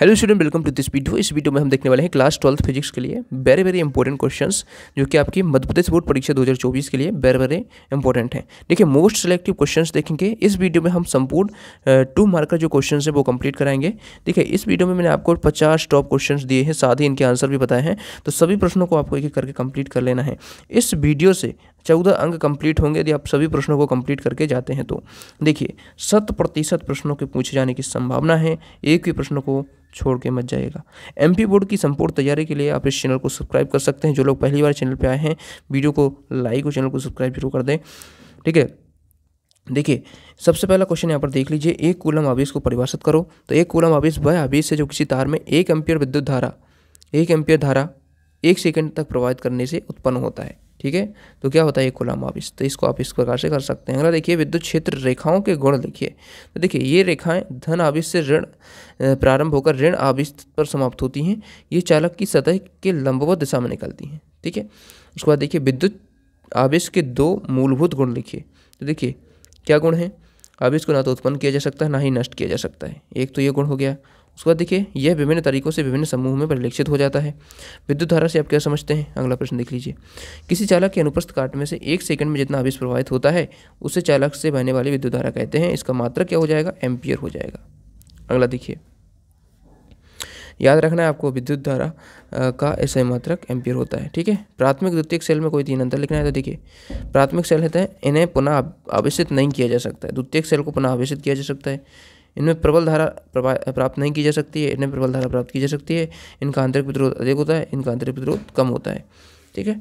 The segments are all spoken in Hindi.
hello student welcome to this video इस वीडियो में हम देखने वाले हैं क्लास ट्वेल्थ फिजिक्स के लिए वेरी वेरी इंपॉर्टेंट क्वेश्चंस जो कि आपकी मध्य प्रदेश बोर्ड परीक्षा 2024 के लिए वेरी वेरी इंपॉर्टेंट है देखिए मोस्ट सेलेक्टिव क्वेश्चंस देखेंगे इस वीडियो में हम संपूर्ण टू मार्कर जो क्वेश्चन है वो कम्प्लीट कराएंगे देखिए इस वीडियो में मैंने आपको पचास टॉप क्वेश्चन दिए हैं साथ ही इनके आंसर भी बताए हैं तो सभी प्रश्नों को आपको एक एक करके कम्प्लीट कर लेना है इस वीडियो से चौदह अंक कंप्लीट होंगे यदि आप सभी प्रश्नों को कंप्लीट करके जाते हैं तो देखिए शत प्रतिशत प्रश्नों के पूछे जाने की संभावना है एक भी प्रश्न को छोड़ के मत जाएगा एम बोर्ड की संपूर्ण तैयारी के लिए आप इस चैनल को सब्सक्राइब कर सकते हैं जो लोग पहली बार चैनल पर आए हैं वीडियो को लाइक और चैनल को सब्सक्राइब जरूर कर दें ठीक है देखिए सबसे पहला क्वेश्चन यहाँ पर देख लीजिए एक कूलम आवेश को परिभाषित करो तो एक कूलम आवेश वह आवेश है जो किसी तार में एक एम्पियर विद्युत धारा एक एम्पियर धारा एक सेकंड तक प्रवाहित करने से उत्पन्न होता है ठीक है तो क्या होता है ये खुला मापिस तो इसको आप इस प्रकार से कर सकते हैं अगला देखिए विद्युत क्षेत्र रेखाओं के गुण लिखिए तो देखिए ये रेखाएं धन आविश से ऋण प्रारंभ होकर ऋण आविश पर समाप्त होती हैं ये चालक की सतह के लंबवत दिशा में निकलती हैं ठीक है उसके बाद देखिए विद्युत आवेश के दो मूलभूत गुण लिखिए तो देखिए क्या गुण है आवेश को ना तो उत्पन्न किया जा सकता है ना ही नष्ट किया जा सकता है एक तो ये गुण हो गया उसके बाद देखिए यह विभिन्न तरीकों से विभिन्न समूह में परिलक्षित हो जाता है विद्युत धारा से आप क्या समझते हैं अगला प्रश्न देख लीजिए किसी चालक के अनुप्रस्थ काट में से एक सेकंड में जितना आवेश प्रवाहित होता है उसे चालक से बहने वाली विद्युत धारा कहते हैं इसका मात्रा क्या हो जाएगा एम्पियर हो जाएगा अगला देखिए याद रखना है आपको विद्युत धारा का ऐसा मात्रक एम्पियर होता है ठीक है प्राथमिक द्वितीय सेल में कोई तीन अंतर लिखना है तो देखिए प्राथमिक सेल रहते हैं तो इन्हें पुनः आवेशित नहीं किया जा सकता है द्वितीय सेल को पुनः आवेशित किया जा सकता है इनमें प्रबल धारा प्राप्त नहीं की जा सकती है इनमें प्रबल धारा प्राप्त की जा सकती है इनका आंतरिक प्रतिरोध अधिक होता है इनका आंतरिक प्रतिरोध कम होता है ठीक है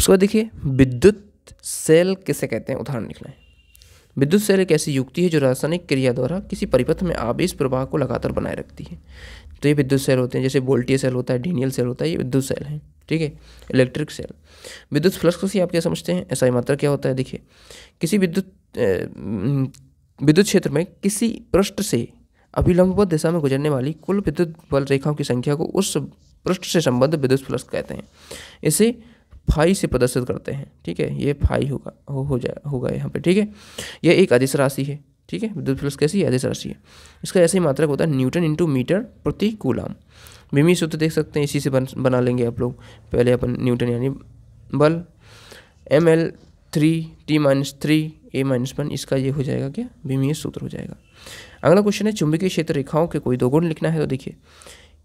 उसके बाद देखिए विद्युत सेल किसे कहते हैं उदाहरण है विद्युत सेल एक ऐसी युक्ति है जो रासायनिक क्रिया द्वारा किसी परिपथ में आवेश प्रवाह को लगातार बनाए रखती है तो ये विद्युत सेल होते हैं जैसे बोल्टी सेल होता है डीनियल सेल होता है ये विद्युत सेल है ठीक है इलेक्ट्रिक सेल विद्युत फ्लक्स से आप क्या समझते हैं ऐसा ही मात्रा क्या होता है देखिए किसी विद्युत विद्युत क्षेत्र में किसी पृष्ठ से अभिलंबवत दिशा में गुजरने वाली कुल विद्युत बल रेखाओं की संख्या को उस पृष्ठ से संबद्ध विद्युत फ्लक्स कहते हैं इसे फाई से प्रदर्शित करते हैं ठीक है ये फाई होगा हो हो जाए होगा यहाँ पे ठीक है यह एक अधिस राशि है ठीक है विद्युत फ्लक्स कैसी है अधिस राशि है इसका ऐसे ही मात्रक होता है न्यूटन इंटू मीटर प्रति कूलाम विमी सूत्र देख सकते हैं इसी से बन बना लेंगे आप लोग पहले अपन न्यूटन यानी बल M L three T minus three A minus one इसका ये हो जाएगा क्या भीमीय सूत्र हो जाएगा अगला क्वेश्चन है चुंबकीय क्षेत्र रेखाओं के कोई दो गुण लिखना है तो देखिए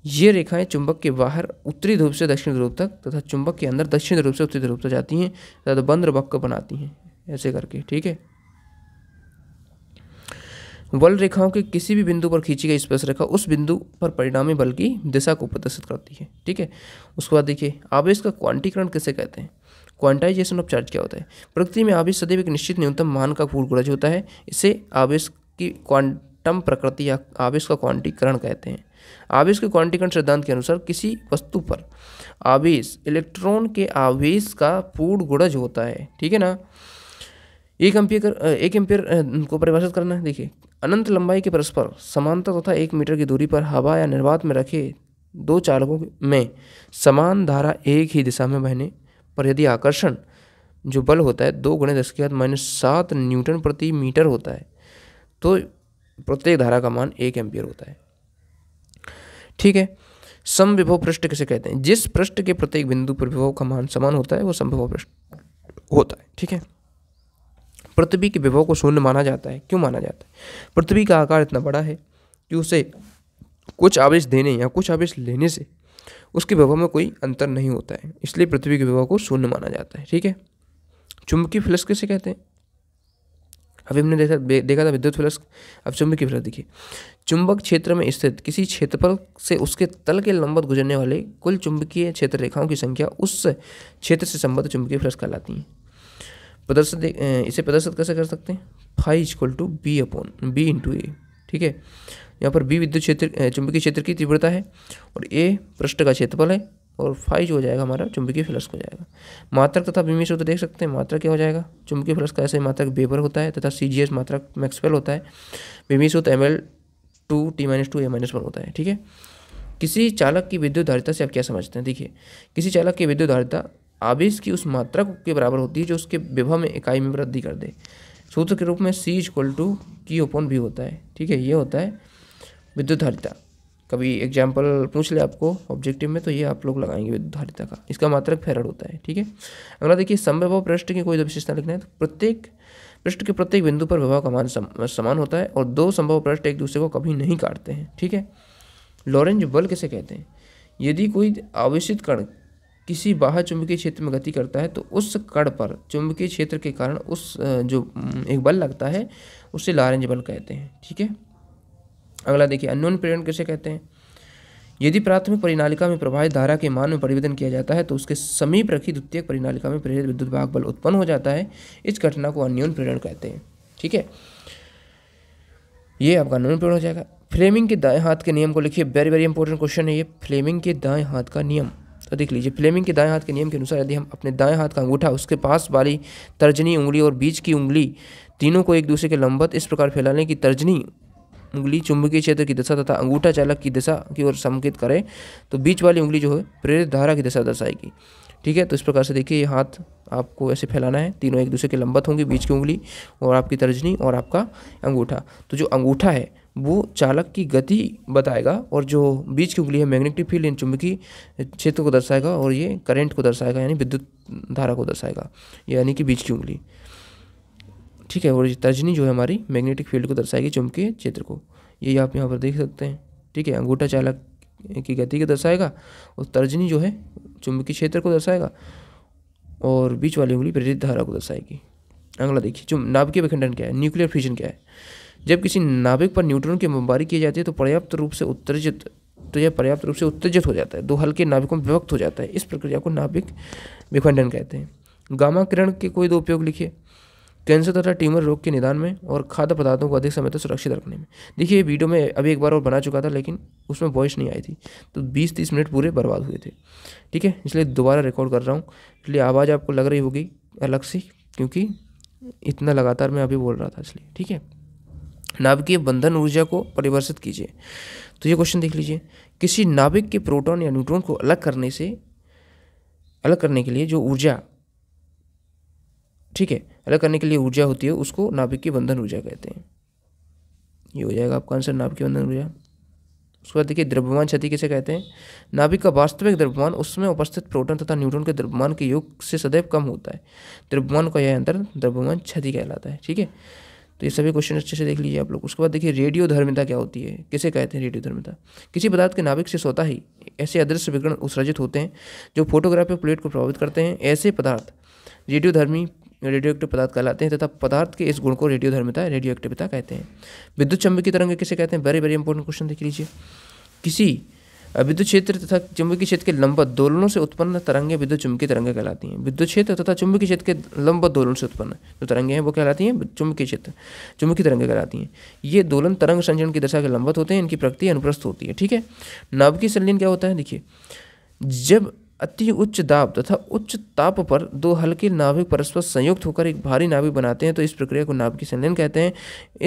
ये रेखाएं चुंबक के बाहर उत्तरी ध्रुव से दक्षिण ध्रुव तक तथा चुंबक के अंदर दक्षिण ध्रुव से उत्तरी ध्रुव तक जाती हैं तथा बंद वक् बनाती हैं ऐसे करके ठीक है बल रेखाओं के किसी भी बिंदु पर खींची गई स्पर्श रेखा उस बिंदु पर परिणामी बल की दिशा को प्रदर्शित करती है ठीक है उसके बाद देखिए आवेश का क्वांटीकरण किसे कहते हैं क्वांटाइजेशन ऑफ चार्ज क्या होता है प्रकृति में आवेश सदैव एक निश्चित न्यूनतम मान का गुड़ज होता है इसे आवेश की क्वांटम प्रकृति या आवेश का क्वांटीकरण कहते हैं आवेश के क्वांटीकरण सिद्धांत के अनुसार किसी वस्तु पर आवेश इलेक्ट्रॉन के आवेश का पूर्ण गुणज होता है ठीक है ना एक एम्पियर एक एम्पियर को परिभाषित करना है देखिए अनंत लंबाई के परस्पर समानता तथा तो एक मीटर की दूरी पर हवा या निर्वात में रखे दो चालकों में समान धारा एक ही दिशा में बहने पर यदि आकर्षण जो बल होता है दो गुणे दस के बाद माइनस सात न्यूटन प्रति मीटर होता है तो प्रत्येक धारा का मान एक एम्पियर होता है ठीक है सम विभव पृष्ठ किसे कहते हैं जिस पृष्ठ के प्रत्येक बिंदु पर विभव का मान समान होता है वो संभव पृष्ठ होता है ठीक है पृथ्वी के विभव को शून्य माना जाता है क्यों माना जाता है पृथ्वी का आकार इतना बड़ा है कि उसे कुछ आवेश देने या कुछ आवेश लेने से उसके विभव में कोई अंतर नहीं होता है इसलिए पृथ्वी के विभव को शून्य माना जाता है ठीक है चुंबकीय फ्लक्स किसे कहते हैं अभी हमने देखा देखा था विद्युत फ्लक्स अब चुंबकीय फ्लक्स देखिए चुंबक क्षेत्र में स्थित किसी क्षेत्रफल से उसके तल के लंबवत गुजरने वाले कुल चुंबकीय क्षेत्र रेखाओं की संख्या उस क्षेत्र से संबद्ध चुंबकीय फ्लक्स कहलाती है प्रदर्शित इसे प्रदर्शित कैसे कर सकते हैं five is equal to B upon B into A ठीक है यहाँ पर बी विद्युत क्षेत्र चुंबकीय क्षेत्र की तीव्रता है और ए पृष्ठ का क्षेत्रफल है और फाइव जो हो जाएगा हमारा चुंबकीय फ्लक्स हो जाएगा मात्रक तथा बीमि सूत्र देख सकते हैं मात्रक क्या हो जाएगा चुंबकीय फ्लक्स का ऐसे मात्रक बेबर होता है तथा सी जी एस मात्रक मैक्सवेल होता है बीमि सूत्र M L two T minus two A minus one होता है ठीक है किसी चालक की विद्युत धारिता से आप क्या समझते हैं देखिए किसी चालक की विद्युत धारिता आवेश की उस मात्रा के बराबर होती है जो उसके विभव में इकाई में वृद्धि कर दे सूत्र के रूप में C is equal to Q upon V होता है ठीक है ये होता है विद्युत धारिता कभी एग्जाम्पल पूछ ले आपको ऑब्जेक्टिव में तो ये आप लोग लगाएंगे विद्युत धारिता का इसका मात्रक फेरड होता है ठीक है अगला देखिए संभव पृष्ठ की कोई विशेषता लिखना है तो प्रत्येक पृष्ठ के प्रत्येक बिंदु पर विभाव का मान समान होता है और दो संभव पृष्ठ एक दूसरे को कभी नहीं काटते हैं ठीक है लॉरेंज बल किसे कहते हैं यदि कोई आवेशित कण किसी बाहर चुंबकीय क्षेत्र में गति करता है तो उस कण पर चुंबकीय क्षेत्र के कारण उस जो एक बल लगता है उसे लॉरेंज बल कहते हैं ठीक है अगला देखिए अनोन प्रेरण किसे कहते हैं यदि प्राथमिक परिनालिका में प्रभावित धारा के मान में परिवर्तन किया जाता है तो उसके समीप रखी द्वितीय परिनालिका में प्रेरित विद्युत भाग बल उत्पन्न हो जाता है इस घटना को अन्योन प्रेरण कहते हैं ठीक है ये आपका अन्योन प्रेरण हो जाएगा फ्लेमिंग के दाएं हाथ के नियम को लिखिए वेरी वेरी इंपॉर्टेंट क्वेश्चन है ये फ्लेमिंग के दाएं हाथ का नियम तो देख लीजिए फ्लेमिंग के दाएं हाथ के नियम के अनुसार यदि हम अपने दाएं हाथ का अंगूठा उसके पास वाली तर्जनी उंगली और बीच की उंगली तीनों को एक दूसरे के लंबत इस प्रकार फैलाने की तर्जनी उंगली चुंबकीय क्षेत्र की दशा तथा अंगूठा चालक की दशा की ओर संकेत करें तो बीच वाली उंगली जो है प्रेरित धारा की दशा दर्शाएगी ठीक है तो इस प्रकार से देखिए ये हाथ आपको ऐसे फैलाना है तीनों एक दूसरे के लंबत होंगे बीच की उंगली और आपकी तर्जनी और आपका अंगूठा तो जो अंगूठा है वो चालक की गति बताएगा और जो बीच की उंगली है मैग्नेटिक फील्ड इन चुंबकीय क्षेत्र को दर्शाएगा और ये करंट को दर्शाएगा यानी विद्युत धारा को दर्शाएगा यानी कि बीच की उंगली ठीक है और तर्जनी जो है हमारी मैग्नेटिक फील्ड को दर्शाएगी चुंबकीय क्षेत्र को ये आप यहाँ पर देख सकते हैं ठीक है अंगूठा चालक की गति को दर्शाएगा और तर्जनी जो है चुंबकीय क्षेत्र को दर्शाएगा और बीच वाली उंगली प्रेरित धारा को दर्शाएगी अगला देखिए चुम नाभिकीय विखंडन क्या है न्यूक्लियर फ्यूजन क्या है जब किसी नाभिक पर न्यूट्रॉन की बमबारी की जाती है तो पर्याप्त रूप से उत्तेजित तो यह पर्याप्त रूप से उत्तेजित हो जाता है दो हल्के नाभिकों में विभक्त हो जाता है इस प्रक्रिया को नाभिक विखंडन कहते हैं गामा किरण के कोई दो उपयोग लिखिए कैंसर तथा ट्यूमर रोग के निदान में और खाद्य पदार्थों को अधिक समय तक सुरक्षित रखने में देखिए वीडियो में अभी एक बार और बना चुका था लेकिन उसमें वॉइस नहीं आई थी तो बीस तीस मिनट पूरे बर्बाद हुए थे ठीक है इसलिए दोबारा रिकॉर्ड कर रहा हूँ इसलिए आवाज़ आपको लग रही होगी अलग से क्योंकि इतना लगातार मैं अभी बोल रहा था इसलिए ठीक है नाभिकीय बंधन ऊर्जा को परिवर्षित कीजिए तो ये क्वेश्चन देख लीजिए किसी नाभिक के प्रोटॉन या न्यूट्रॉन को अलग करने से अलग करने के लिए जो ऊर्जा ठीक है अलग करने के लिए ऊर्जा होती है उसको नाभिक बंधन ऊर्जा कहते हैं ये हो जाएगा आपका आंसर नाभिकीय बंधन ऊर्जा उसके बाद देखिए द्रव्यमान क्षति किसे कहते हैं नाभिक का वास्तविक द्रव्यमान उसमें उपस्थित प्रोटॉन तथा न्यूट्रॉन के द्रव्यमान के योग से सदैव कम होता है द्रव्यमान का यह अंतर द्रव्यमान क्षति कहलाता है ठीक है तो ये सभी क्वेश्चन अच्छे से देख लीजिए आप लोग उसके बाद देखिए रेडियो धर्मिता क्या होती है किसे कहते हैं रेडियो धर्मिता किसी पदार्थ के नाभिक से स्वतः ही ऐसे अदृश्य विकरण उत्सर्जित होते हैं जो फोटोग्राफिक प्लेट को प्रभावित करते हैं ऐसे पदार्थ रेडियोधर्मी रेडियो एक्टिव पदार्थ कहलाते हैं तथा पदार्थ के इस गुण को रेडियो धर्मिता रेडियो एक्टिविता कहते हैं विद्युत चुंबकीय तरंग किसे कहते हैं वेरी वेरी इंपॉर्टेंट क्वेश्चन देख लीजिए किसी विद्युत क्षेत्र तथा चुंबकीय क्षेत्र के लंब दोलनों से उत्पन्न तरंगे विद्युत चुंबकीय तरंगे कहलाती हैं विद्युत क्षेत्र तथा चुंबकीय क्षेत्र के लंब दोलन से उत्पन्न जो तरंगे हैं वो कहलाती हैं चुंबकीय क्षेत्र चुंबकीय तरंगे कहलाती हैं ये दोलन तरंग संचरण की दशा के लंबत होते हैं इनकी प्रकृति अनुप्रस्थ होती है ठीक है नाभिकीय संलीन क्या होता है देखिए जब अति उच्च दाब तथा उच्च ताप पर दो हल्की नाभिक परस्पर संयुक्त होकर एक भारी नाभिक बनाते हैं तो इस प्रक्रिया को नाभिकीय संलयन कहते हैं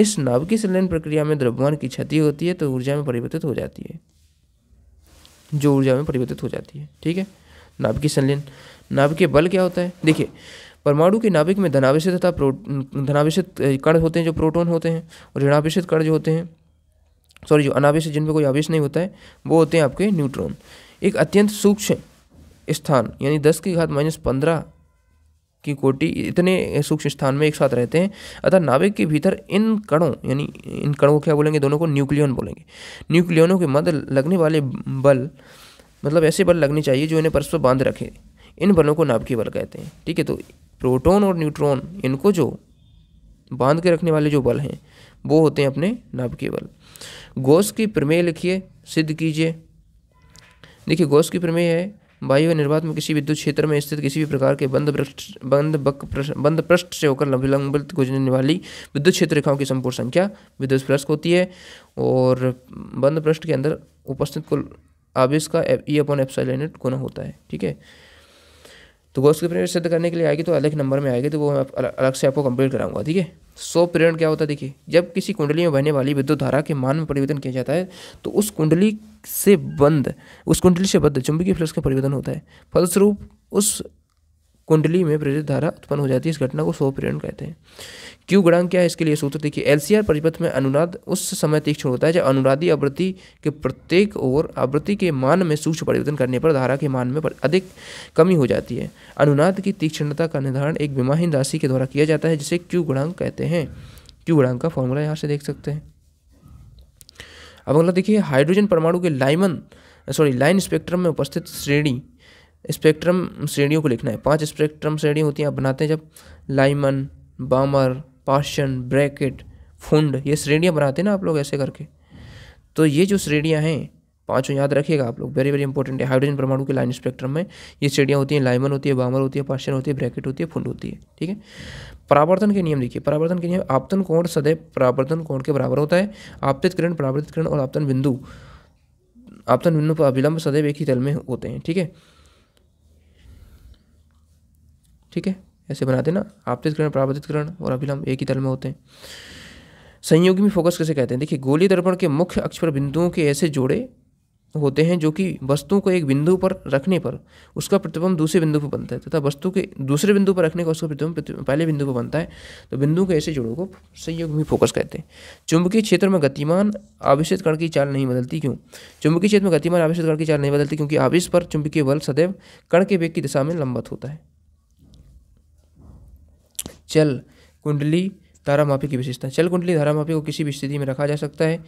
इस नाभिकीय संलयन प्रक्रिया में द्रव्यमान की क्षति होती है तो ऊर्जा में परिवर्तित हो जाती है जो ऊर्जा में परिवर्तित हो जाती है ठीक है नाभिकीय संलयन नाभिकीय बल क्या होता है देखिए परमाणु के नाभिक में धनावेश तथा प्रो धनावेश कण होते हैं जो प्रोटोन होते हैं और ऋणावेश कण जो होते हैं सॉरी जो अनावेश जिनमें कोई आवेश नहीं होता है वो होते हैं आपके न्यूट्रॉन एक अत्यंत सूक्ष्म स्थान यानी दस की घात माइनस पंद्रह की कोटि इतने सूक्ष्म स्थान में एक साथ रहते हैं अतः नाभिक के भीतर इन कणों यानी इन कणों को क्या बोलेंगे दोनों को न्यूक्लियन बोलेंगे न्यूक्लियनों के मध्य लगने वाले बल मतलब ऐसे बल लगने चाहिए जो इन्हें परस्पर बांध रखे इन बलों को नाभिकीय बल कहते हैं ठीक है तो प्रोटोन और न्यूट्रॉन इनको जो बांध के रखने वाले जो बल हैं वो होते हैं अपने नाभिकीय बल गोस की प्रमेय लिखिए सिद्ध कीजिए देखिए गोस की प्रमेय है वायु निर्वात में किसी विद्युत क्षेत्र में स्थित किसी भी प्रकार के बंद बंद बक बंद पृष्ठ से होकर लंबित गुजरने वाली विद्युत क्षेत्र रेखाओं की संपूर्ण संख्या विद्युत पृष्ठ होती है और बंद पृष्ठ के अंदर उपस्थित कुल आवेश का ई अपन एप्साइलेनेट गुना होता है ठीक है तो गोश्त की प्रेरण सिद्ध करने के लिए आएगी तो अलग नंबर में आएगी तो वो मैं अलग से आपको कंप्लीट कराऊंगा ठीक है सो प्रेरण क्या होता है देखिए जब किसी कुंडली में बहने वाली विद्युत धारा के मान में परिवर्तन किया जाता है तो उस कुंडली से बंद उस कुंडली से बद्ध चुंबकीय फ्लक्स का परिवर्तन होता है फलस्वरूप उस कुंडली में प्रेरित धारा उत्पन्न हो जाती है इस घटना को स्वप्रेरण कहते हैं क्यू गुणांक क्या है इसके लिए सूत्र देखिए एलसीआर परिपथ में अनुनाद उस समय तीक्ष्ण होता है जब अनुरादी आवृत्ति के प्रत्येक ओर आवृत्ति के मान में सूक्ष्म परिवर्तन करने पर धारा के मान में अधिक कमी हो जाती है अनुनाद की तीक्ष्णता का निर्धारण एक विमाहीन राशि के द्वारा किया जाता है जिसे क्यू गुणांक कहते हैं क्यू गुणांक का फॉर्मूला यहाँ से देख सकते हैं अब अगला देखिए हाइड्रोजन परमाणु के लाइमन सॉरी लाइन स्पेक्ट्रम में उपस्थित श्रेणी स्पेक्ट्रम श्रेणियों को लिखना है पांच स्पेक्ट्रम श्रेणी होती हैं आप बनाते हैं जब Lyman Balmer Paschen Brackett Pfund ये श्रेणियाँ बनाते हैं ना आप लोग ऐसे करके तो ये जो श्रेणियाँ हैं पाँचों याद रखिएगा आप लोग वेरी वेरी इंपॉर्टेंट है हाइड्रोजन परमाणु के लाइन स्पेक्ट्रम में ये श्रेणियाँ होती हैं लाइमन होती है बामर होती है पाशन होती है ब्रैकेट होती है फुंड होती है ठीक है परावर्तन के नियम देखिए परावर्तन के नियम आपतन कोण सदैव परावर्तन कोण के बराबर होता है आपतित किरण परावर्तित किरण और आपतन बिंदु आपतन बिंदु पर अविलंब सदैव एक ही तल में होते हैं ठीक है ठीक है ऐसे बना देना आपतित किरण प्रावर्तित किरण और अभिलंब एक ही तल में होते हैं संयोगी में फोकस कैसे कहते हैं देखिए गोली दर्पण के मुख्य अक्ष पर बिंदुओं के ऐसे जोड़े होते हैं जो कि वस्तुओं को एक बिंदु पर रखने पर उसका प्रतिबंध दूसरे बिंदु पर बनता है तथा वस्तु के दूसरे बिंदु पर रखने का उसका प्रतिबंध पहले बिंदु पर बनता है तो बिंदु के ऐसे जोड़ों को संयोग में फोकस कहते हैं चुंबकीय क्षेत्र में गतिमान आवेश कण की चाल नहीं बदलती क्यों चुंबकीय क्षेत्र में गतिमान आवेश कण की चाल नहीं बदलती क्योंकि आवेश पर चुंबकीय बल सदैव कण के वेग की दिशा में लंबत होता है चल कुंडली तारामापी की विशेषता चल कुंडली मापी को किसी भी स्थिति में रखा जा सकता है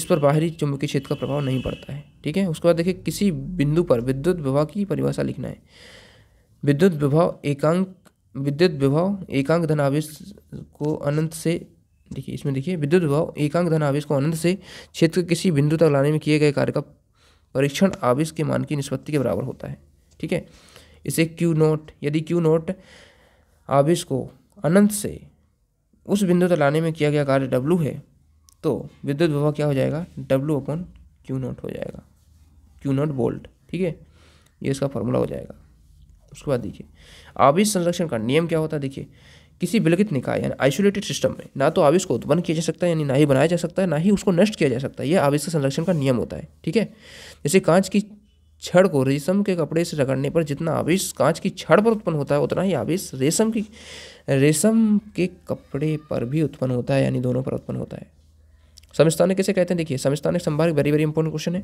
इस पर बाहरी चुंबकीय क्षेत्र का प्रभाव नहीं पड़ता है ठीक है उसके बाद देखिए किसी बिंदु पर विद्युत विभाव की परिभाषा लिखना है विद्युत विभाव एकांक विद्युत विभाव एकांक धन आवेश को अनंत से देखिए इसमें देखिए विद्युत विभाव एकांक धन आवेश को अनंत से क्षेत्र के किसी बिंदु तक लाने में किए गए कार्य का परीक्षण आवेश के मान की निष्पत्ति के बराबर होता है ठीक है इसे क्यू नोट यदि क्यू नोट आवेश को अनंत से उस बिंदु तक लाने में किया गया कार्य डब्लू है तो विद्युत प्रवाह क्या हो जाएगा डब्लू अपॉन क्यू नॉट हो जाएगा क्यू नॉट बोल्ट ठीक है ये इसका फॉर्मूला हो जाएगा उसके बाद देखिए आविश संरक्षण का नियम क्या होता है देखिए किसी विलगित निकाय यानी आइसोलेटेड सिस्टम में ना तो आविष को उत्पन्न किया जा सकता है यानी ना ही बनाया जा सकता है ना ही उसको नष्ट किया जा सकता है यह आवेश संरक्षण का नियम होता है ठीक है जैसे कांच की छड़ को रेशम के कपड़े से रगड़ने पर जितना आवेश कांच की छड़ पर उत्पन्न होता है उतना ही आवेश रेशम की रेशम के कपड़े पर भी उत्पन्न होता है यानी दोनों पर उत्पन्न होता है समस्थानिक कैसे कहते हैं देखिए समस्थानिक संभाग वेरी वेरी इंपॉर्टेंट क्वेश्चन है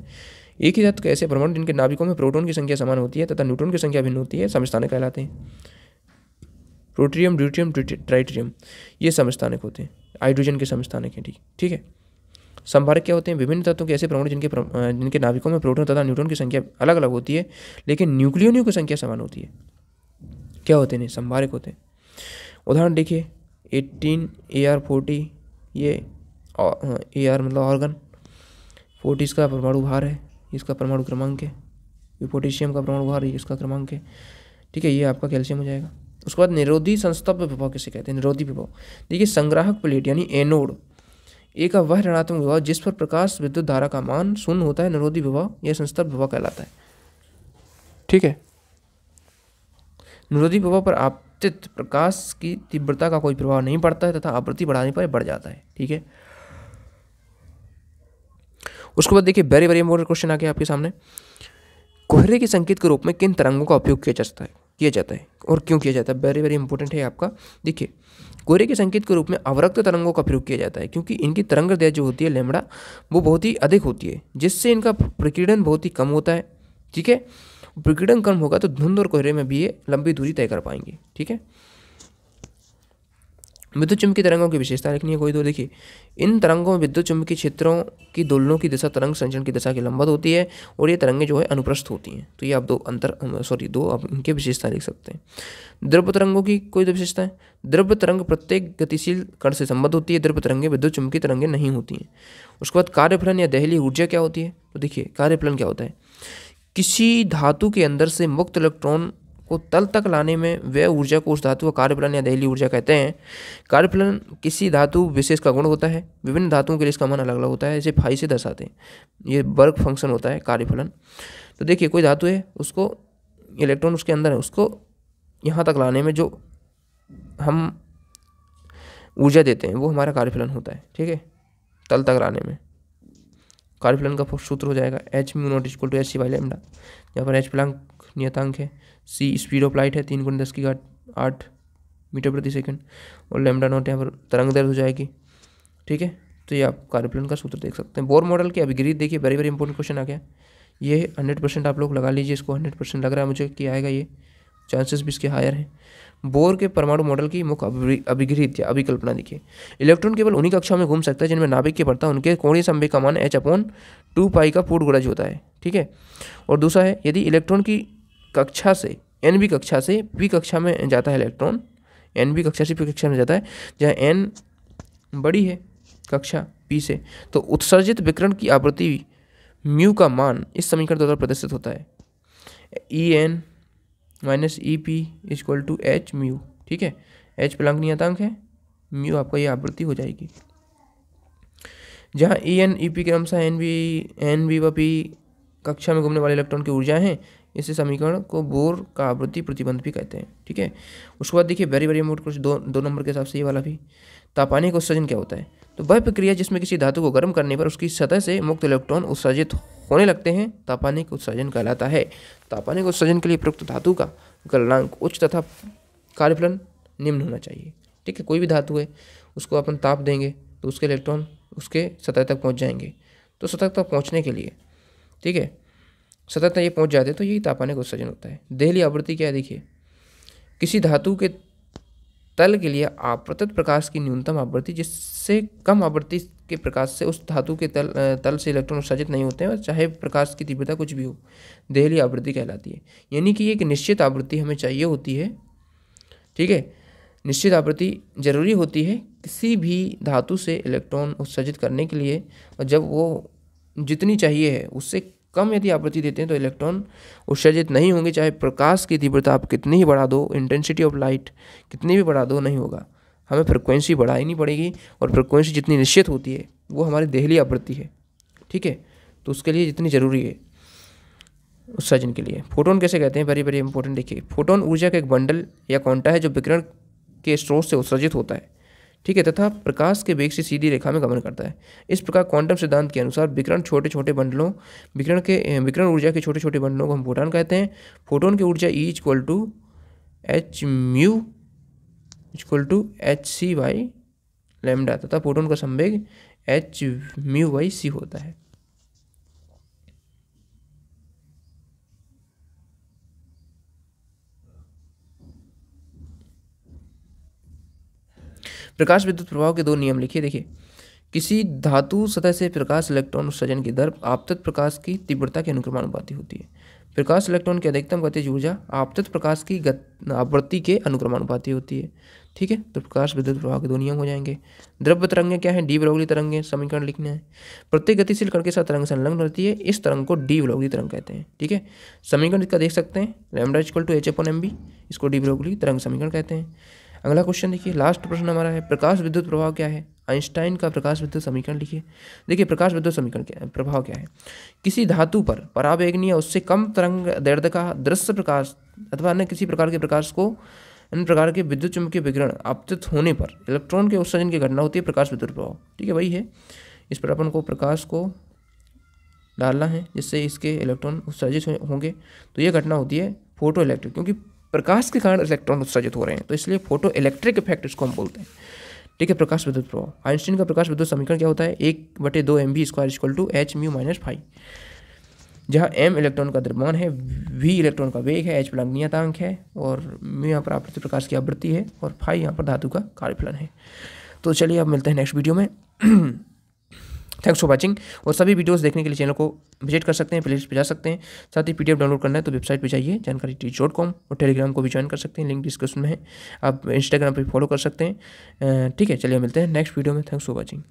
एक ही तत्व तो ऐसे भ्रमण जिनके नाभिकों में प्रोटोन की संख्या समान होती है तथा न्यूट्रॉन की संख्या भिन्न होती है समस्थानिक कहलाते हैं प्रोट्रियम ड्यूट्रियम ट्राइट्रियम ये समस्थानिक होते हैं हाइड्रोजन के समस्थानिक हैं ठीक ठीक है संभारक क्या होते हैं विभिन्न तत्वों के ऐसे प्रमाण जिनके जिनके नाभिकों में प्रोटोन तथा न्यूट्रॉन की संख्या अलग अलग होती है लेकिन न्यूक्लियोनियों की संख्या समान होती है क्या होते हैं संभारक होते हैं उदाहरण देखिए एट्टीन ए आर फोर्टी ये ए आर मतलब ऑर्गन फोर्टी इसका परमाणु भार है इसका परमाणु क्रमांक है ये पोटेशियम का परमाणु भार है इसका क्रमांक है ठीक है ये आपका कैल्शियम हो जाएगा उसके बाद निरोधी संस्तभ विभाव किसे कहते हैं निरोधी विभाव देखिए संग्राहक प्लेट यानी एनोड एक का वह ऋणात्मक विभाव जिस पर प्रकाश विद्युत धारा का मान शून्य होता है निरोधी विभाव यह संस्थाप्य विभाव कहलाता है ठीक है निरोधी विभाव पर आप स्थित प्रकाश की तीव्रता का कोई प्रभाव नहीं पड़ता है तथा आवृत्ति बढ़ाने पर बढ़ जाता है ठीक है उसके बाद देखिए वेरी वेरी इंपॉर्टेंट क्वेश्चन आ गया आपके सामने कोहरे के संकेत के रूप में किन तरंगों का उपयोग किया जाता है किया जाता है और क्यों किया जाता है वेरी वेरी इंपॉर्टेंट है आपका देखिए कोहरे के संकेत के रूप में अवरक्त तरंगों का प्रयोग किया जाता है क्योंकि इनकी तरंग दया जो होती है लेमड़ा वो बहुत ही अधिक होती है जिससे इनका प्रकीर्णन बहुत ही कम होता है ठीक है विकिरण कम होगा तो धुंध और कोहरे में भी ये लंबी दूरी तय कर पाएंगे ठीक है विद्युत चुंबकीय तरंगों की विशेषता लिखनी है कोई तो देखिए इन तरंगों में विद्युत चुंबकीय क्षेत्रों की दोलनों की दिशा तरंग संचरण की दिशा की लंबत होती है और ये तरंगें जो है अनुप्रस्थ होती हैं तो ये आप दो अंतर सॉरी दो आप इनके विशेषता लिख सकते हैं द्रव्य तरंगों की कोई तो विशेषता है द्रव्य तरंग प्रत्येक गतिशील कण से संबद्ध होती है द्रव्य तरंगें विद्युत चुंबकीय तरंगें नहीं होती हैं उसके बाद कार्यफलन या दहली ऊर्जा क्या होती है तो देखिए कार्यफलन क्या होता है किसी धातु के अंदर से मुक्त इलेक्ट्रॉन को तल तक लाने में वह ऊर्जा को उस धातु का कार्यफलन या दहली ऊर्जा कहते हैं कार्यफलन किसी धातु विशेष का गुण होता है विभिन्न धातुओं के लिए इसका मन अलग अलग होता है इसे फाई से दर्शाते हैं ये वर्क फंक्शन होता है कार्यफलन तो देखिए कोई धातु है उसको इलेक्ट्रॉन उसके अंदर है उसको यहाँ तक लाने में जो हम ऊर्जा देते हैं वो हमारा कार्यफलन होता है ठीक है तल तक लाने में कार्बन का सूत्र हो जाएगा H mu naught equal to H C by lambda यहाँ पर एच प्लांक नियतांक है सी स्पीड ऑफ लाइट है तीन गुण दस की घाट आठ मीटर प्रति सेकंड और लेमडा नॉट यहाँ पर तरंग दर्द हो जाएगी ठीक है तो ये आप कार्बन का सूत्र देख सकते हैं बोर मॉडल की अभिग्रीत देखिए वेरी वेरी इंपॉर्टेंट क्वेश्चन आ गया ये हंड्रेड परसेंट आप लोग लगा लीजिए इसको हंड्रेड परसेंट लग रहा है मुझे कि आएगा ये चांसेस भी इसके हायर हैं बोर के परमाणु मॉडल की मुख्य अभिगृहित या अभिकल्पना दिखे इलेक्ट्रॉन केवल उन्हीं कक्षाओं में घूम सकता है जिनमें नाभिक के बढ़ता उनके कोणीय संवेग का मान एच अपॉन टू पाई का पूर्ण गुणज होता है ठीक है और दूसरा है यदि इलेक्ट्रॉन की कक्षा से एन बी कक्षा से पी कक्षा में जाता है इलेक्ट्रॉन एन बी कक्षा से पी कक्षा में जाता है जहाँ एन बड़ी है कक्षा पी से तो उत्सर्जित विकरण की आवृत्ति म्यू का मान इस समीकरण द्वारा प्रदर्शित होता है E e N minus E P is equal to H mu ठीक है एच प्लांक नियतांक है म्यू आपका ये आवृत्ति हो जाएगी जहाँ ई एन ई पी क्रमशः एन वी एन वी व पी कक्षा में घूमने वाले इलेक्ट्रॉन की ऊर्जा है इस समीकरण को बोर का आवृत्ति प्रतिबंध भी कहते हैं ठीक है उसके बाद देखिए वेरी वेरी मोट कुछ दो दो नंबर के हिसाब से ये वाला भी तापानी का उत्सर्जन क्या होता है तो वह प्रक्रिया जिसमें किसी धातु को गर्म करने पर उसकी सतह से मुक्त इलेक्ट्रॉन उत्सर्जित होने लगते हैं तापानिक उत्सर्जन कहलाता है तापानिक उत्सर्जन के लिए प्रयुक्त धातु का गलनांक उच्च तथा कार्यफलन निम्न होना चाहिए ठीक है कोई भी धातु है उसको अपन ताप देंगे तो उसके इलेक्ट्रॉन उसके सतह तक पहुँच जाएंगे तो सतह तक पहुँचने के लिए ठीक है सतह तक ये पहुँच जाते तो यही तापानिक उत्सर्जन होता है देहली आवृत्ति क्या देखिए किसी धातु के तल के लिए आप प्रकाश की न्यूनतम आवृत्ति जिससे कम आवृत्ति के प्रकाश से उस धातु के तल तल से इलेक्ट्रॉन उत्सर्जित नहीं होते हैं और चाहे प्रकाश की तीव्रता कुछ भी हो देहली आवृत्ति कहलाती है यानी कि एक निश्चित आवृत्ति हमें चाहिए होती है ठीक है निश्चित आवृत्ति जरूरी होती है किसी भी धातु से इलेक्ट्रॉन उत्सर्जित करने के लिए और जब वो जितनी चाहिए है उससे कम यदि आवृत्ति देते हैं तो इलेक्ट्रॉन उत्सर्जित नहीं होंगे चाहे प्रकाश की तीव्रता आप कितनी ही बढ़ा दो इंटेंसिटी ऑफ लाइट कितनी भी बढ़ा दो नहीं होगा हमें फ्रिक्वेंसी बढ़ानी पड़ेगी और फ्रिक्वेंसी जितनी निश्चित होती है वो हमारी देहली आवृत्ति है ठीक है तो उसके लिए जितनी ज़रूरी है उत्सर्जन के लिए फोटोन कैसे कहते हैं वेरी वेरी इंपॉर्टेंट देखिए फोटोन ऊर्जा का एक बंडल या कौंटा है जो विकिरण के स्रोत से उत्सर्जित होता है ठीक है तथा प्रकाश के वेग से सीधी रेखा में गमन करता है इस प्रकार क्वांटम सिद्धांत के अनुसार विकिरण छोटे छोटे बंडलों विकिरण के विकिरण ऊर्जा के छोटे छोटे बंडलों को हम फोटोन कहते हैं फोटोन की ऊर्जा E equal to H mu equal to H C by lambda तथा प्रोटोन का संवेग एच म्यू वाई सी होता है प्रकाश विद्युत प्रभाव के दो नियम लिखिए देखिए किसी धातु सतह से प्रकाश इलेक्ट्रॉन उत्सर्जन की दर आपतत प्रकाश की तीव्रता के अनुक्रमानुपाती होती है प्रकाश इलेक्ट्रॉन की अधिकतम गतिज ऊर्जा आपतत प्रकाश की आवृत्ति के अनुक्रमानुपाती होती है ठीक है तो प्रकाश विद्युत प्रवाह के ध्वनियांग हो जाएंगे द्रव्य तरंगें क्या है डी ब्रोगली तरंगें समीकरण लिखने हैं प्रत्येक गतिशील कण के साथ तरंग संलग्न रहती है इस तरंग को डी ब्रोगली तरंग कहते हैं ठीक है समीकरण इसका देख सकते हैं lambda equal to H upon M B इसको डी ब्रोगली तरंग समीकरण कहते हैं अगला क्वेश्चन देखिए लास्ट प्रश्न हमारा है प्रकाश विद्युत प्रभाव क्या है आइंस्टाइन का प्रकाश विद्युत समीकरण लिखिए देखिए प्रकाश विद्युत समीकरण क्या है प्रभाव क्या है किसी धातु पर परावेगनीय उससे कम तरंग दर्द का दृश्य प्रकाश अथवा अन्य किसी प्रकार के प्रकाश को इन प्रकार के विद्युत चुंबकीय विकिरण आपतित होने पर इलेक्ट्रॉन के उत्सर्जन की घटना होती है प्रकाश विद्युत प्रभाव ठीक है वही है इस पर अपन को प्रकाश को डालना है जिससे इसके इलेक्ट्रॉन उत्सर्जित होंगे तो ये घटना होती है फोटो इलेक्ट्रिक क्योंकि प्रकाश के कारण इलेक्ट्रॉन उत्सर्जित हो रहे हैं तो इसलिए फोटो इलेक्ट्रिक इफेक्ट इसको हम बोलते हैं ठीक है प्रकाश विद्युत प्रभाव आइंस्टीन का प्रकाश विद्युत समीकरण क्या होता है एक बटे दो M B square equal to H mu minus phi जहाँ एम इलेक्ट्रॉन का द्रव्यमान है वी इलेक्ट्रॉन का वेग है एच प्लांक नियतांक है और मे यहाँ पर आपत्ति प्रकाश की आवृत्ति है और फाइव यहाँ पर धातु का कार्यफलन है तो चलिए अब मिलते हैं नेक्स्ट वीडियो में थैंक्स फॉर वॉचिंग और सभी वीडियोस देखने के लिए चैनल को विजिट कर सकते हैं प्लेलिस्ट पर जा सकते हैं साथ ही पीडीएफ डाउनलोड करना है तो वेबसाइट पर जाइए जानकारी टी डॉट कॉम और टेलीग्राम को भी ज्वाइन कर सकते हैं लिंक डिस्क्रिप्शन में है आप इंस्टाग्राम पर फॉलो कर सकते हैं ठीक है चलिए मिलते हैं नेक्स्ट वीडियो में थैंक्स फॉर वॉचिंग